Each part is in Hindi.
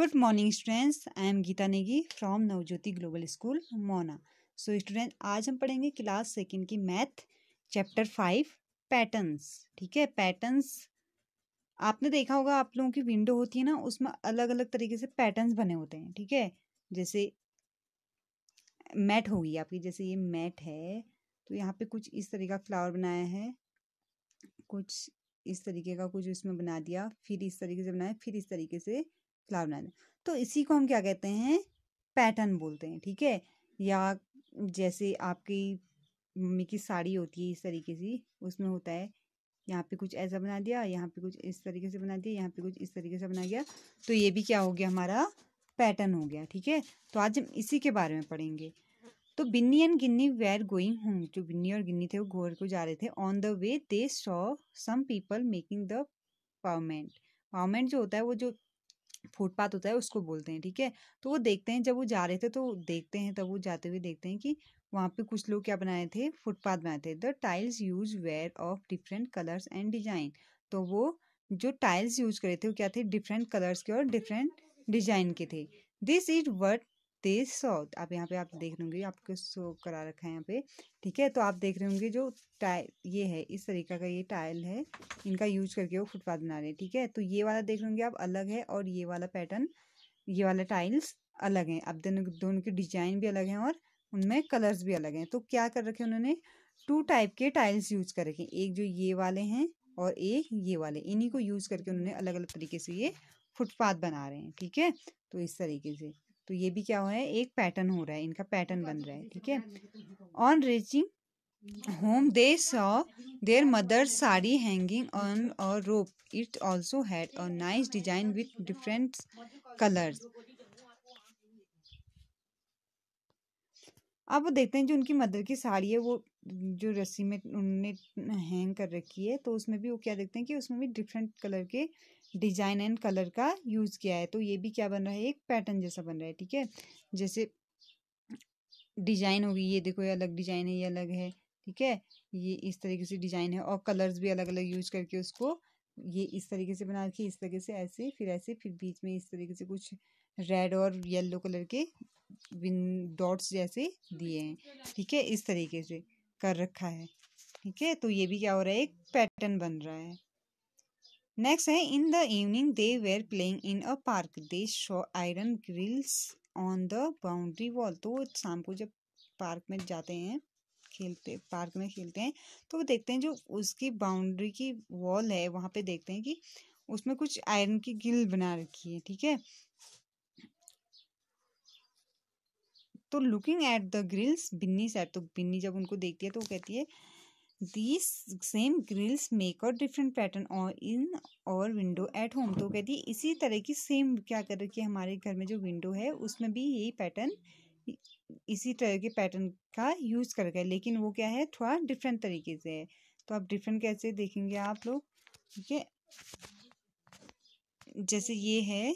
Good morning students I am Geeta Negi from Navjyoti global school Mona so student आज हम पढ़ेंगे क्लास सेकेंड की मैथ चैप्टर फाइव पैटर्न्स ठीक है पैटर्न्स आपने देखा होगा आप लोगों की विंडो होती है ना उसमें अलग अलग तरीके से पैटर्न्स बने होते हैं ठीक है जैसे मैट होगी आपकी जैसे ये मैट है तो यहाँ पे कुछ इस तरीके का फ्लावर बनाया है कुछ इस तरीके का कुछ इसमें बना दिया फिर इस तरीके से बनाया फिर इस तरीके से खिलाफ बनाने तो इसी को हम क्या कहते हैं पैटर्न बोलते हैं ठीक है या जैसे आपकी मम्मी की साड़ी होती है इस तरीके से उसमें होता है यहाँ पे कुछ ऐसा बना दिया यहाँ पे कुछ इस तरीके से बना दिया यहाँ पे कुछ इस तरीके से बना गया तो ये भी क्या हो गया हमारा पैटर्न हो गया ठीक है तो आज हम इसी के बारे में पढ़ेंगे तो Binny and Ginny were going home जो बिन्नी और गिन्नी थे वो घोर को जा रहे थे on the way they saw some people making the pavement pavement जो होता है वो जो फुटपाथ होता है उसको बोलते हैं ठीक है तो वो देखते हैं जब वो जा रहे थे तो देखते हैं तब वो जाते हुए देखते हैं कि वहाँ पे कुछ लोग क्या बनाए थे फुटपाथ बनाए थे the tiles use were of different colours and design तो वो जो टाइल्स यूज करे थे वो क्या थे डिफरेंट कलर्स के और डिफरेंट डिजाइन के थे दिस इज वर्ट तेईस सौ आप यहाँ पे आप देख रहे होंगे आपको शो करा रखा है यहाँ पे ठीक है तो आप देख रहे होंगे जो टाइल ये है इस तरीका का ये टाइल है इनका यूज करके वो फुटपाथ बना रहे हैं ठीक है तो ये वाला देख रहे होंगे आप अलग है और ये वाला पैटर्न ये वाला टाइल्स अलग हैं अब दोनों दोनों के डिजाइन भी अलग हैं और उनमें कलर्स भी अलग हैं तो क्या कर रखे उन्होंने टू टाइप के टाइल्स यूज कर रखे एक जो ये वाले हैं और एक ये वाले इन्हीं को यूज करके उन्होंने अलग अलग तरीके से ये फुटपाथ बना रहे हैं ठीक है तो इस तरीके से तो ये भी क्या हो रहा है एक पैटर्न हो रहा है इनका पैटर्न बन रहा है ठीक है on reaching home they saw their mother sari hanging on a rope it also had a nice design with different colours अब वो देखते हैं जो उनकी मदर की साड़ी है वो जो रस्सी में उन्होंने हैंग कर रखी है तो उसमें भी वो क्या देखते हैं कि उसमें भी डिफरेंट कलर के डिजाइन एंड कलर का यूज किया है तो ये भी क्या बन रहा है एक पैटर्न जैसा बन रहा है ठीक है जैसे डिजाइन होगी ये देखो ये अलग डिजाइन है ये अलग है ठीक है ये इस तरीके से डिजाइन है और कलर्स भी अलग अलग यूज करके उसको ये इस तरीके से बना के इस तरीके से ऐसे फिर ऐसे फिर बीच में इस तरीके से कुछ रेड और येलो कलर के विन डॉट्स जैसे दिए हैं ठीक है इस तरीके से कर रखा है ठीक है तो ये भी क्या हो रहा है एक पैटर्न बन रहा है नेक्स्ट है in the evening they were playing in a park they saw iron grills on the boundary wall तो शाम को जब पार्क में जाते हैं खेलते पार्क में खेलते हैं तो वो देखते हैं जो उसकी बाउंड्री की वॉल है वहाँ पे देखते हैं कि उसमें कुछ आयरन की गिल बना रखी है ठीक है तो looking at the grills Binny said तो बिन्नी जब उनको देखती है तो वो कहती है दीज सेम ग्रिल्स मेक और डिफरेंट पैटर्न और इन और विंडो एट होम तो कहती है इसी तरह की सेम क्या कर रखी है हमारे घर में जो विंडो है उसमें भी यही पैटर्न इसी तरह के पैटर्न का यूज़ कर गए लेकिन वो क्या है थोड़ा डिफरेंट तरीके से है तो आप डिफरेंट कैसे देखेंगे आप लोग ठीक है जैसे ये है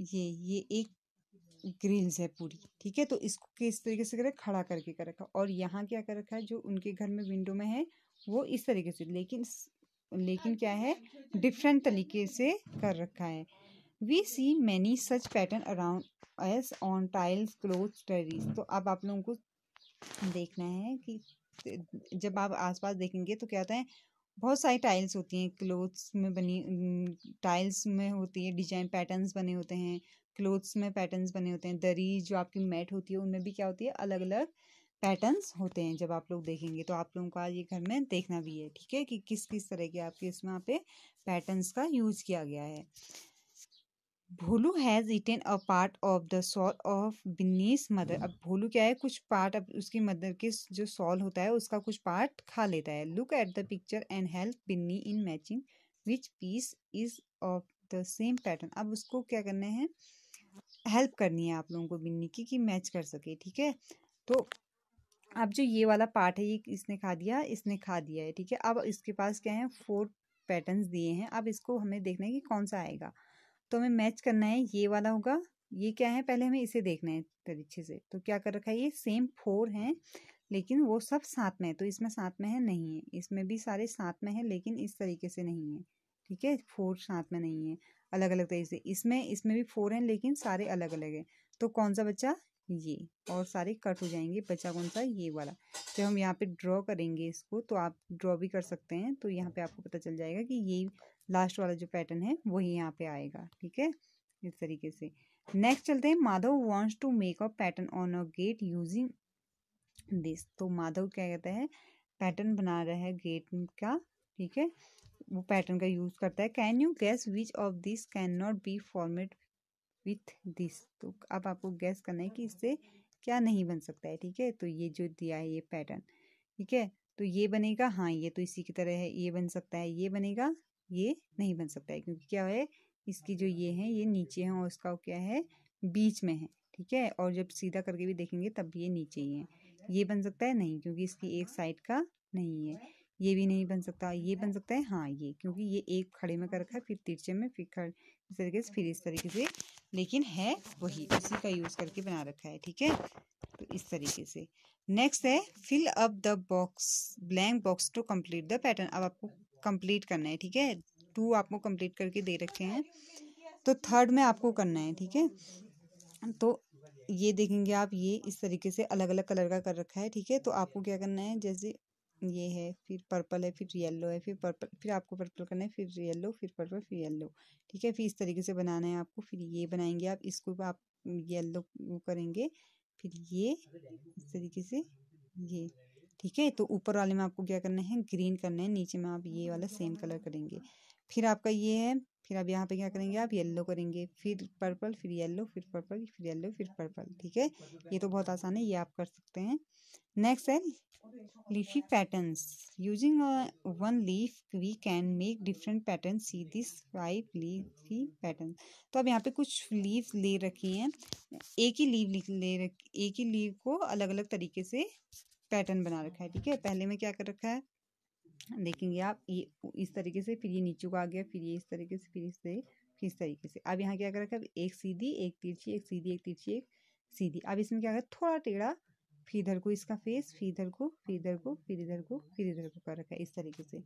ये ये एक ग्रिल्स है पूरी ठीक है तो इसको किस तरीके से करें खड़ा करके कर रखा और यहाँ क्या कर रखा है जो उनके घर में विंडो में है वो इस तरीके से लेकिन लेकिन क्या है डिफरेंट तरीके से कर रखा है we see many such pattern around us on tiles cloth terrace तो अब आप लोगों को देखना है कि जब आप आसपास देखेंगे तो क्या होता है बहुत सारी टाइल्स होती हैं क्लोथ्स में बनी टाइल्स में होती है डिजाइन पैटर्न्स बने होते हैं क्लोथ्स में पैटर्न्स बने होते हैं दरी जो आपकी मैट होती है उनमें भी क्या होती है अलग अलग पैटर्न्स होते हैं जब आप लोग देखेंगे तो आप लोगों को आज ये घर में देखना भी है ठीक है कि किस किस तरह के आपके इसमें पे पैटर्न्स का यूज किया गया है Bholu has eaten a part of the shawl of Binny's mother अब भोलू क्या है कुछ पार्ट अब उसकी मदर के जो सॉल होता है उसका कुछ पार्ट खा लेता है look at the picture and help Binny in matching which piece is of the same pattern अब उसको क्या करना है हेल्प करनी है आप लोगों को बिन्नी की कि मैच कर सके ठीक है तो अब जो ये वाला पार्ट है ये इसने खा दिया इसने खा दिया है ठीक है अब इसके पास क्या है फोर पैटर्न्स दिए हैं अब इसको हमें देखना है कि कौन सा आएगा तो हमें मैच करना है ये वाला होगा ये क्या है पहले हमें इसे देखना है तरीके से तो क्या कर रखा है ये सेम फोर हैं लेकिन वो सब साथ में है तो इसमें साथ में है नहीं है इसमें भी सारे साथ में है लेकिन इस तरीके से नहीं है ठीक है फोर साथ में नहीं है अलग अलग तरीके से इसमें इसमें भी फोर हैं लेकिन सारे अलग अलग हैं तो कौन सा बच्चा ये और सारे कट हो जाएंगे बच्चा कौन सा ये वाला जब हम यहाँ पे ड्रॉ करेंगे इसको तो आप ड्रॉ भी कर सकते हैं तो यहाँ पे आपको पता चल जाएगा कि ये लास्ट वाला जो पैटर्न है वही यहाँ पे आएगा ठीक है इस तरीके से नेक्स्ट चलते हैं Madhav wants to make a pattern on a gate using this तो माधव क्या कहता है पैटर्न बना रहा है गेट का ठीक है वो पैटर्न का यूज़ करता है can you guess which of this can not be formed with this तो अब आपको गैस करना है कि इससे क्या नहीं बन सकता है ठीक है तो ये जो दिया है ये पैटर्न ठीक है तो ये बनेगा हाँ ये तो इसी की तरह है ये बन सकता है ये बनेगा ये नहीं बन सकता है क्योंकि क्या है इसकी जो ये है ये नीचे है और इसका क्या है बीच में है ठीक है और जब सीधा करके भी देखेंगे तब ये नीचे ही है ये बन सकता है नहीं क्योंकि इसकी एक साइड का नहीं है ये भी नहीं बन सकता ये बन सकता है हाँ ये क्योंकि ये एक खड़े में कर रखा है फिर तिरछे में फिर खड़े इस तरीके से फिर इस तरीके से लेकिन है वही उसी का यूज़ करके बना रखा है ठीक है तो इस तरीके से नेक्स्ट है fill up the box blank box to complete the pattern अब आपको कंप्लीट करना है ठीक है टू आपको कंप्लीट करके दे रखे हैं तो थर्ड में आपको करना है ठीक है तो ये देखेंगे आप ये इस तरीके से अलग अलग कलर का कर रखा है ठीक है तो आपको क्या करना है जैसे ये है फिर पर्पल है फिर येलो है फिर पर्पल फिर आपको पर्पल करना है फिर येलो फिर पर्पल फिर येलो ठीक है फिर इस तरीके से बनाना है आपको फिर ये बनाएंगे आप इसको आप येलो करेंगे फिर ये इस तरीके से ये ठीक है तो ऊपर वाले में आपको क्या करना है ग्रीन करना है नीचे में आप ये वाला सेम कलर करेंगे फिर आपका ये है फिर आप यहाँ पे क्या करेंगे आप येलो करेंगे फिर पर्पल फिर येलो फिर पर्पल फिर येलो फिर पर्पल ठीक है ये तो बहुत आसान है ये आप कर सकते हैं नेक्स्ट है leafy patterns using one leaf we can make different pattern see this five leafy pattern तो अब यहाँ पे कुछ लीव ले रखी हैं एक ही लीव ले रख एक ही लीव को अलग अलग तरीके से पैटर्न बना अच्छा। रखा है ठीक है पहले में क्या कर रखा है देखेंगे आप ये इस तरीके से फिर ये नीचे को आ गया फिर ये इस तरीके से फिर इससे फिर इस तरीके से अब यहाँ क्या कर रखा है एक सीधी एक तिरछी एक सीधी एक तिरछी एक सीधी अब इसमें क्या कर थोड़ा टेढ़ा फिर इधर को इसका फेस फिर इधर को फिर इधर को फिर इधर को फिर इधर को कर रखा है इस तरीके से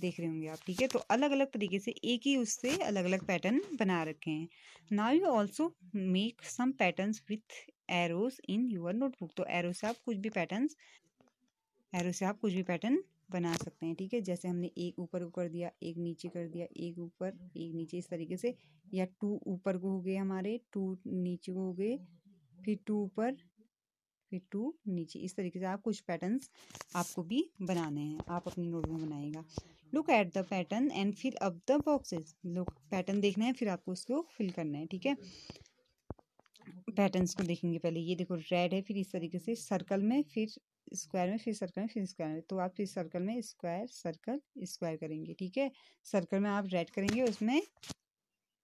देख रहे होंगे आप ठीक है तो अलग अलग तरीके से एक ही उससे अलग अलग पैटर्न बना रखे हैं now you also make some patterns with arrows in your notebook तो एरो से आप कुछ भी पैटर्न्स एरो से आप कुछ भी पैटर्न बना सकते हैं ठीक है जैसे हमने एक ऊपर को कर दिया एक नीचे कर दिया एक ऊपर एक नीचे इस तरीके से या टू ऊपर को हो गए हमारे टू नीचे को हो गए फिर टू ऊपर फिर टू नीचे इस तरीके से आप कुछ पैटर्न्स आपको भी बनाने हैं आप अपनी नोट में बनाएगा look at the pattern and fill up the boxes look pattern देखना है फिर आपको उसको फिल करना है ठीक है पैटर्न्स को देखेंगे पहले ये देखो रेड है फिर इस तरीके से सर्कल में फिर स्क्वायर में फिर सर्कल में फिर स्क्वायर में तो आप फिर सर्कल में स्क्वायर सर्कल स्क्वायर करेंगे ठीक है सर्कल में आप रेड करेंगे उसमें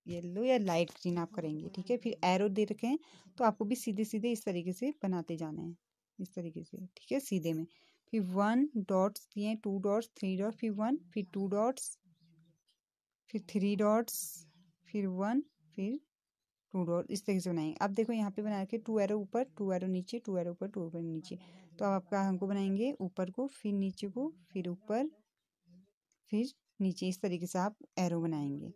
येलो या लाइट ग्रीन आप करेंगे ठीक है फिर एरो दे रखे हैं तो आपको भी सीधे सीधे इस तरीके से बनाते जाना है इस तरीके से ठीक है सीधे में फिर वन डॉट्स दिए टू डॉट्स थ्री डॉट फिर वन फिर टू डॉट्स फिर थ्री डॉट्स फिर वन फिर टू डॉट इस तरीके से बनाएंगे अब देखो यहाँ पे बना रखे टू एरो ऊपर टू एरो नीचे टू एरो ऊपर टू एरो नीचे तो अब आपका हमको बनाएंगे ऊपर को फिर नीचे को फिर ऊपर फिर नीचे इस तरीके से आप एरो बनाएंगे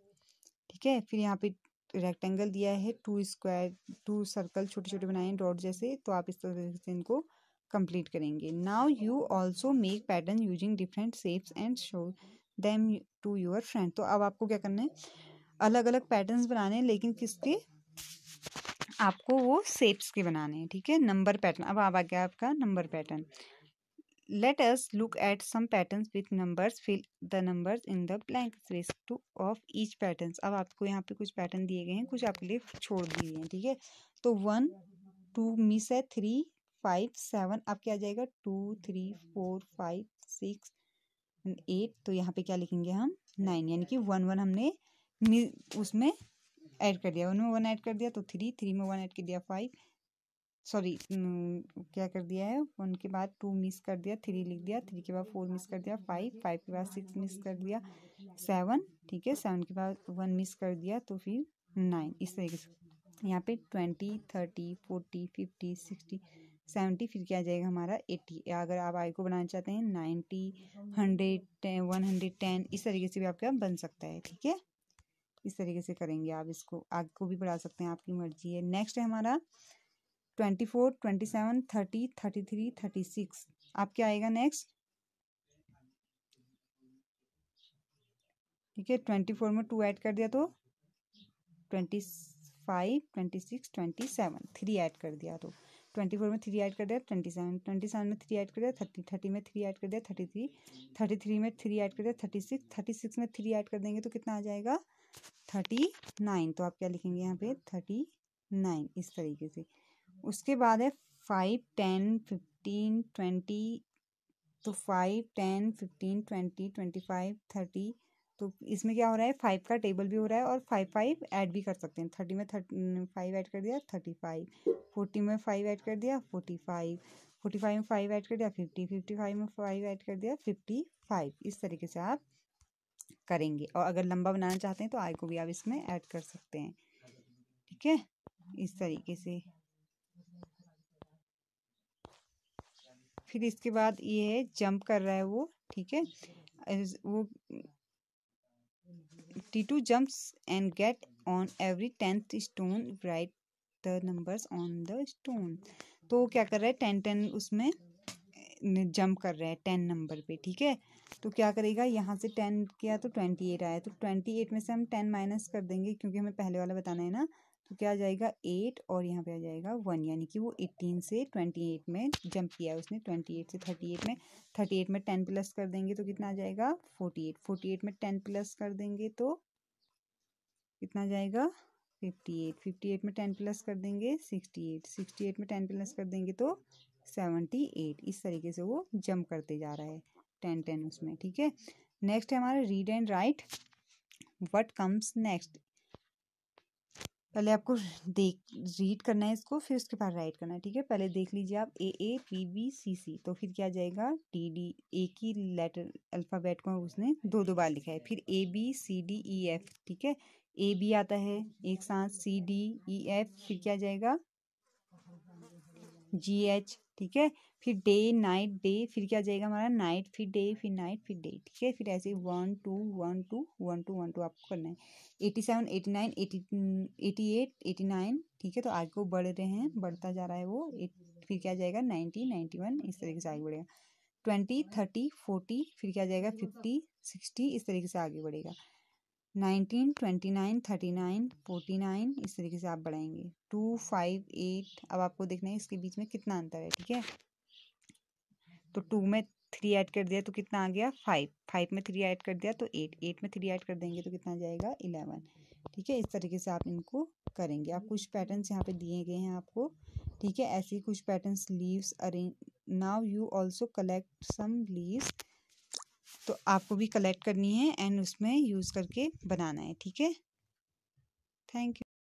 ठीक है फिर यहाँ पे रेक्टेंगल दिया है टू स्क्वायर टू सर्कल छोटे छोटे बनाए डॉट जैसे तो आप इस तरीके से इनको कंप्लीट करेंगे now you also make pattern using different shapes and show them to your friend तो अब आपको क्या करना है अलग अलग पैटर्न्स बनाने हैं लेकिन किसके आपको वो सेप्स के बनाने हैं ठीक है नंबर पैटर्न अब आप आ गया आपका number pattern let us look at some patterns with numbers fill the numbers in the blank space two of each patterns अब आपको यहाँ पे कुछ पैटर्न दिए गए हैं कुछ आपके लिए छोड़ दिए हैं ठीक है तो वन टू मिस है थ्री फाइव सेवन अब क्या आ जाएगा two three four five six eight तो यहाँ पे क्या लिखेंगे हम नाइन यानी कि वन वन हमने उसमें ऐड कर दिया वन में वन ऐड कर दिया तो थ्री थ्री में वन ऐड कर दिया फाइव सॉरी क्या कर दिया है वन के बाद टू मिस कर दिया थ्री लिख दिया थ्री के बाद फोर मिस कर दिया फाइव फाइव के बाद सिक्स मिस कर दिया सेवन ठीक है सेवन के बाद वन मिस कर दिया तो फिर नाइन इस तरीके से यहाँ पे twenty thirty forty fifty sixty seventy फिर क्या आ जाएगा हमारा एट्टी अगर आप आई को बनाना चाहते हैं ninety hundred one hundred ten इस तरीके से भी आपका बन सकता है ठीक है इस तरीके से करेंगे आप इसको आग को भी बढ़ा सकते हैं आपकी मर्जी है नेक्स्ट है हमारा twenty four twenty seven thirty thirty three thirty six आप क्या आएगा नेक्स्ट ठीक है ट्वेंटी फोर में टू ऐड कर दिया तो twenty five twenty six twenty seven three add कर दिया तो ट्वेंटी फोर में थ्री ऐड कर दिया ट्वेंटी सेवन ट्वेंटी सेवन में थ्री ऐड कर दिया थर्टी थर्टी में थ्री ऐड कर दिया थर्टी थ्री थर्टी थ्री में थ्री ऐड कर दिया थर्टी सिक्स थर्टी सिक्स में थ्री ऐड कर देंगे तो कितना आ जाएगा थर्टी नाइन तो आप क्या लिखेंगे यहाँ पे थर्टी नाइन इस तरीके से उसके बाद है फाइव टेन फिफ्टीन ट्वेंटी तो five ten fifteen twenty twenty five thirty तो इसमें क्या हो रहा है फाइव का टेबल भी हो रहा है और फाइव फाइव ऐड भी कर सकते हैं थर्टी में थर्टी फाइव ऐड कर दिया थर्टी फाइव फोर्टी में फाइव ऐड कर दिया फोर्टी फाइव फोर्टी फाइव में फाइव ऐड कर दिया फिफ्टी फिफ्टी फाइव में फाइव ऐड कर दिया फिफ्टी फाइव इस तरीके से आप करेंगे और अगर लंबा बनाना चाहते हैं तो आई को भी आप इसमें ऐड कर सकते हैं ठीक है इस तरीके से फिर इसके बाद ये है जंप कर रहा है वो ठीक है वो Titu jumps and get on every tenth stone write the numbers on the stone तो क्या कर रहा है टेन टेन उसमें जंप कर रहा है टेन नंबर पे ठीक है तो क्या करेगा यहाँ से टेन किया तो ट्वेंटी एट आया तो ट्वेंटी एट में से हम टेन माइनस कर देंगे क्योंकि हमें पहले वाला बताना है ना तो क्या आ जाएगा एट और यहाँ पे आ जाएगा वन यानी कि वो एट्टीन से ट्वेंटी एट में जंप किया है उसने ट्वेंटी एट से थर्टी एट में थर्टी एट में टेन प्लस कर देंगे तो कितना आ जाएगा फोर्टी एट फोर्टी एट में टेन प्लस कर देंगे तो कितना आ जाएगा फिफ्टी एट फिफ्टी एट में टेन प्लस कर देंगे सिक्सटी एट सिक्सटी एट में टेन प्लस कर देंगे तो सेवेंटी एट इस तरीके से वो जंप करते जा रहा है टेन टेन उसमें ठीक है नेक्स्ट है हमारा read and write what comes next पहले आपको देख रीड करना है इसको फिर उसके बाद राइट करना है ठीक है पहले देख लीजिए आप ए ए पी बी सी सी तो फिर क्या जाएगा टी डी ए की लेटर अल्फ़ाबेट को उसने दो दो बार लिखा है फिर A B C D E F ठीक है ए बी आता है एक साथ सी डी ई एफ फिर क्या जाएगा जी एच ठीक है फिर डे नाइट डे फिर क्या जाएगा हमारा नाइट फिर डे फिर नाइट फिर डे ठीक है फिर ऐसे one two one two one two one two आपको करना है eighty seven eighty nine eighty eighty eight eighty nine ठीक है तो आगे वो बढ़ रहे हैं बढ़ता जा रहा है वो एट फिर क्या जाएगा नाइन्टी नाइन्टी वन इस तरीके से आगे बढ़ेगा ट्वेंटी थर्टी फोर्टी फिर क्या जाएगा फिफ्टी सिक्सटी इस तरीके से आगे बढ़ेगा nineteen twenty nine thirty nine forty nine इस तरीके से आप बढ़ाएंगे टू फाइव एट अब आपको देखना है इसके बीच में कितना अंतर है ठीक है तो टू में थ्री ऐड कर दिया तो कितना आ गया फाइव फाइव में थ्री ऐड कर दिया तो एट एट में थ्री ऐड कर देंगे तो कितना जाएगा इलेवन ठीक है इस तरीके से आप इनको करेंगे आप कुछ पैटर्न्स यहाँ पे दिए गए हैं आपको ठीक है ऐसे ही कुछ patterns leaves arrange now you also collect some leaves तो आपको भी कलेक्ट करनी है एंड उसमें यूज़ करके बनाना है ठीक है थैंक यू